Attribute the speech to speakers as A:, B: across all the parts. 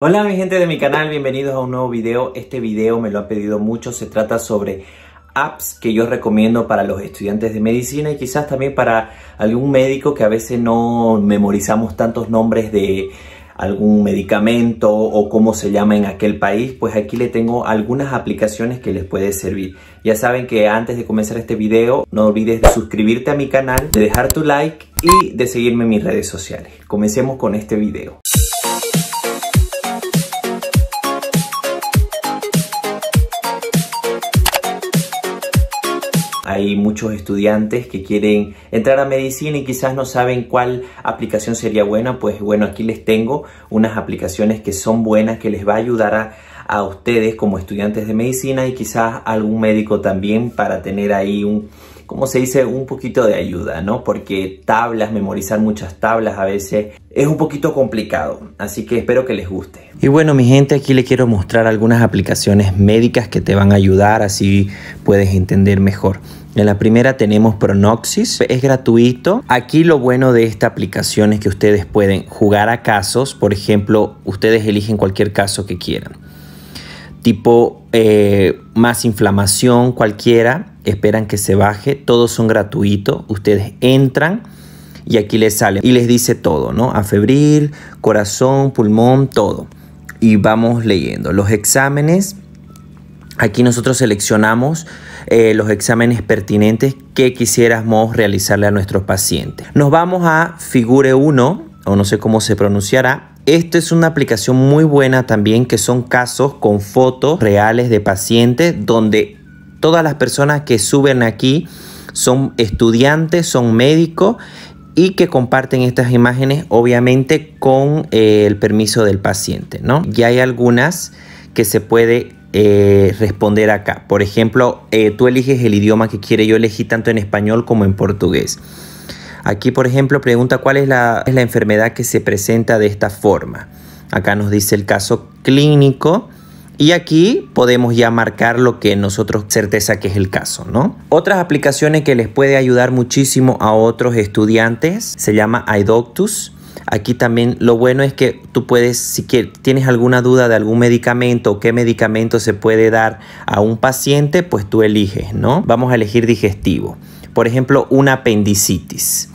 A: Hola mi gente de mi canal, bienvenidos a un nuevo video. Este video me lo han pedido mucho, se trata sobre apps que yo recomiendo para los estudiantes de medicina y quizás también para algún médico que a veces no memorizamos tantos nombres de algún medicamento o cómo se llama en aquel país, pues aquí le tengo algunas aplicaciones que les puede servir. Ya saben que antes de comenzar este video, no olvides de suscribirte a mi canal, de dejar tu like y de seguirme en mis redes sociales. Comencemos con este video. Hay muchos estudiantes que quieren entrar a medicina y quizás no saben cuál aplicación sería buena. Pues bueno, aquí les tengo unas aplicaciones que son buenas, que les va a ayudar a, a ustedes como estudiantes de medicina y quizás algún médico también para tener ahí un, como se dice, un poquito de ayuda, ¿no? Porque tablas, memorizar muchas tablas a veces es un poquito complicado, así que espero que les guste. Y bueno, mi gente, aquí les quiero mostrar algunas aplicaciones médicas que te van a ayudar, así puedes entender mejor. En la primera tenemos Pronoxis, es gratuito. Aquí lo bueno de esta aplicación es que ustedes pueden jugar a casos, por ejemplo, ustedes eligen cualquier caso que quieran. Tipo eh, más inflamación cualquiera, esperan que se baje, todos son gratuitos, ustedes entran y aquí les sale y les dice todo, ¿no? A febril, corazón, pulmón, todo. Y vamos leyendo los exámenes. Aquí nosotros seleccionamos eh, los exámenes pertinentes que quisiéramos realizarle a nuestros pacientes. Nos vamos a Figure 1, o no sé cómo se pronunciará. Esto es una aplicación muy buena también que son casos con fotos reales de pacientes donde Todas las personas que suben aquí son estudiantes, son médicos y que comparten estas imágenes obviamente con eh, el permiso del paciente, ¿no? Y hay algunas que se puede eh, responder acá. Por ejemplo, eh, tú eliges el idioma que quiere. Yo elegí tanto en español como en portugués. Aquí, por ejemplo, pregunta cuál es la enfermedad que se presenta de esta forma. Acá nos dice el caso clínico y aquí podemos ya marcar lo que nosotros certeza que es el caso, ¿no? Otras aplicaciones que les puede ayudar muchísimo a otros estudiantes se llama iDoctus. Aquí también lo bueno es que tú puedes, si tienes alguna duda de algún medicamento o qué medicamento se puede dar a un paciente, pues tú eliges, ¿no? Vamos a elegir digestivo. Por ejemplo, una apendicitis.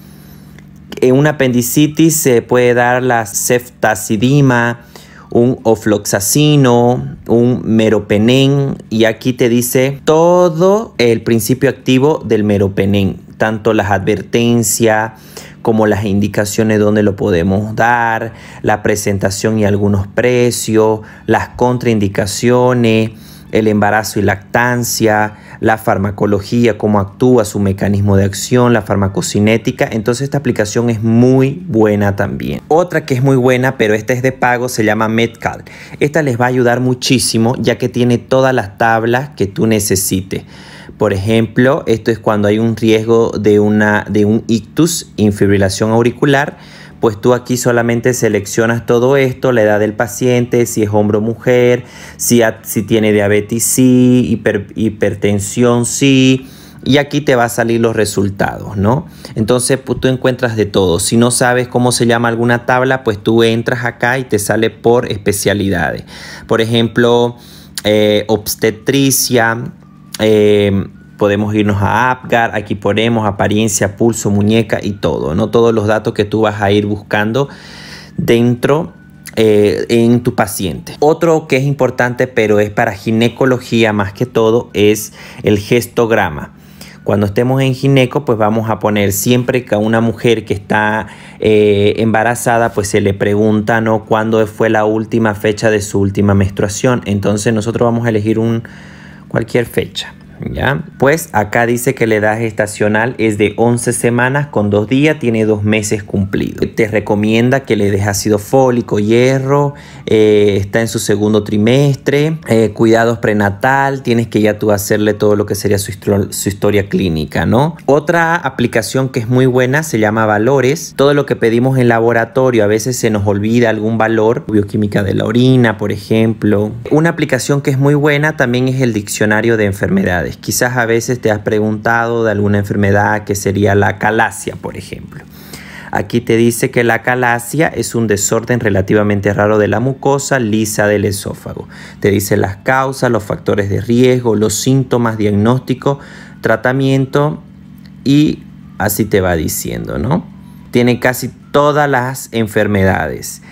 A: En una apendicitis se puede dar la ceftazidima, un ofloxacino, un meropenem y aquí te dice todo el principio activo del meropenem, tanto las advertencias como las indicaciones donde lo podemos dar, la presentación y algunos precios, las contraindicaciones, el embarazo y lactancia, la farmacología, cómo actúa, su mecanismo de acción, la farmacocinética. Entonces esta aplicación es muy buena también. Otra que es muy buena, pero esta es de pago, se llama Medcal. Esta les va a ayudar muchísimo ya que tiene todas las tablas que tú necesites. Por ejemplo, esto es cuando hay un riesgo de, una, de un ictus, infibrilación auricular pues tú aquí solamente seleccionas todo esto, la edad del paciente, si es hombre o mujer, si, si tiene diabetes, sí, hipertensión, sí. Y aquí te va a salir los resultados, ¿no? Entonces pues, tú encuentras de todo. Si no sabes cómo se llama alguna tabla, pues tú entras acá y te sale por especialidades. Por ejemplo, eh, obstetricia, eh, podemos irnos a Apgar, aquí ponemos apariencia, pulso, muñeca y todo, ¿no? Todos los datos que tú vas a ir buscando dentro eh, en tu paciente. Otro que es importante, pero es para ginecología más que todo, es el gestograma. Cuando estemos en gineco, pues vamos a poner siempre que a una mujer que está eh, embarazada, pues se le pregunta, ¿no? ¿Cuándo fue la última fecha de su última menstruación? Entonces nosotros vamos a elegir un, cualquier fecha. Pues acá dice que la edad gestacional es de 11 semanas con 2 días, tiene 2 meses cumplidos. Te recomienda que le des ácido fólico, hierro, eh, está en su segundo trimestre, eh, cuidados prenatal, tienes que ya tú hacerle todo lo que sería su, su, historia clínica, ¿no? Otra aplicación que es muy buena se llama Valores. Todo lo que pedimos en laboratorio, a veces se nos olvida algún valor, bioquímica de la orina, por ejemplo. Una aplicación que es muy buena también es el diccionario de enfermedades. Quizás a veces te has preguntado de alguna enfermedad que sería la calasia, por ejemplo. Aquí te dice que la calasia es un desorden relativamente raro de la mucosa lisa del esófago. Te dice las causas, los factores de riesgo, los síntomas, diagnóstico, tratamiento y así te va diciendo, ¿no? Tiene casi todas las enfermedades.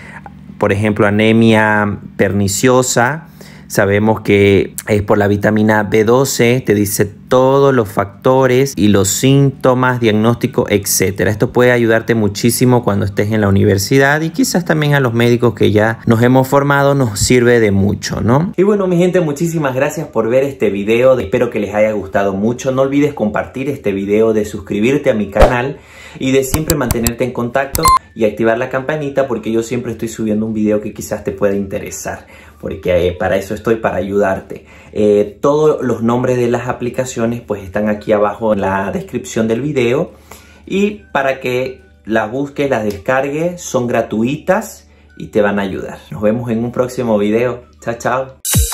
A: Por ejemplo, anemia perniciosa, Sabemos que es por la vitamina B12, te dice todos los factores y los síntomas, diagnóstico, etcétera Esto puede ayudarte muchísimo cuando estés en la universidad y quizás también a los médicos que ya nos hemos formado nos sirve de mucho, ¿no? Y bueno, mi gente, muchísimas gracias por ver este video. Espero que les haya gustado mucho. No olvides compartir este video, de suscribirte a mi canal y de siempre mantenerte en contacto y activar la campanita porque yo siempre estoy subiendo un video que quizás te pueda interesar porque eh, para eso estoy, para ayudarte. Eh, todos los nombres de las aplicaciones pues están aquí abajo en la descripción del video y para que las busques, las descargues, son gratuitas y te van a ayudar. Nos vemos en un próximo video. Chao, chao.